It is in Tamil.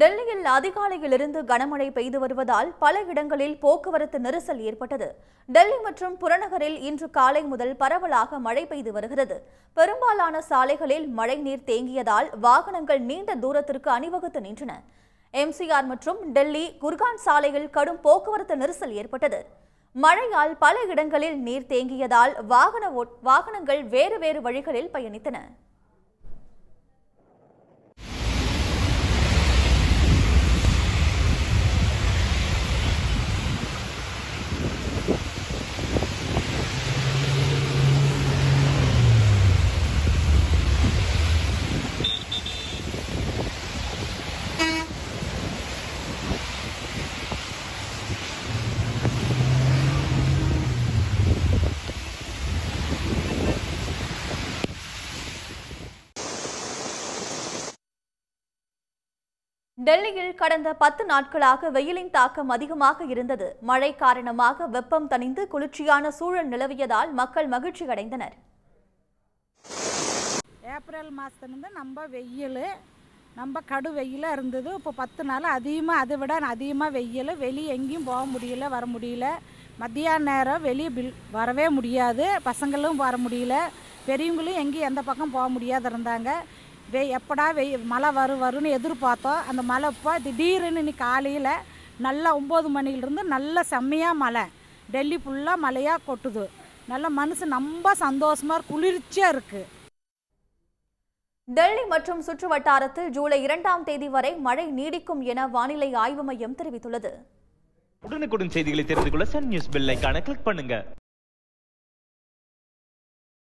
டெல்லியில் அதிகாலையிலிருந்து கனமழை பெய்து வருவதால் பல இடங்களில் போக்குவரத்து நெரிசல் ஏற்பட்டது டெல்லி மற்றும் புறநகரில் இன்று காலை முதல் பரவலாக மழை பெய்து வருகிறது பெரும்பாலான சாலைகளில் மழைநீர் தேங்கியதால் வாகனங்கள் நீண்ட தூரத்திற்கு அணிவகுத்து நின்றன எம்சிஆர் மற்றும் டெல்லி குர்கான் சாலையில் கடும் போக்குவரத்து நெரிசல் ஏற்பட்டது மழையால் பல இடங்களில் நீர் தேங்கியதால் வாகன வாகனங்கள் வேறு வேறு வழிகளில் பயணித்தன டெல்லியில் கடந்த பத்து நாட்களாக வெயிலின் தாக்கம் அதிகமாக இருந்தது மழை காரணமாக வெப்பம் தணிந்து குளிர்ச்சியான சூழல் நிலவியதால் மக்கள் மகிழ்ச்சி அடைந்தனர் ஏப்ரல் மாதத்துலேருந்து நம்ம வெயில் நம்ம கடு வெயிலாக இருந்தது இப்போ பத்து நாள் அதிகமாக அதை விட அதிகமாக வெயில் வெளியே எங்கேயும் போக முடியல வர முடியல மத்தியான நேரம் வெளியே பில் வரவே முடியாது பசங்களும் வர முடியல பெரியவங்களும் எங்கேயும் எந்த பக்கம் போக முடியாது இருந்தாங்க வெய் எப்படா வெய் மழை வரும் வரும்னு எதிர்பார்த்தோம் அந்த மழை இப்போ திடீர்னு இன்னைக்கு காலையில் நல்லா ஒம்பது மணிலேருந்து நல்லா செம்மையாக மழை டெல்லி ஃபுல்லாக மழையாக கொட்டுது நல்ல மனசு ரொம்ப சந்தோஷமாக குளிர்ச்சியாக இருக்குது டெல்லி மற்றும் சுற்று வட்டாரத்தில் ஜூலை இரண்டாம் தேதி வரை மழை நீடிக்கும் என வானிலை ஆய்வு மையம் தெரிவித்துள்ளது உடனுக்குடன் செய்திகளை தெரிந்து கொள்ள சன் நியூஸ் பெல் ஐக்கான கிளிக் பண்ணுங்க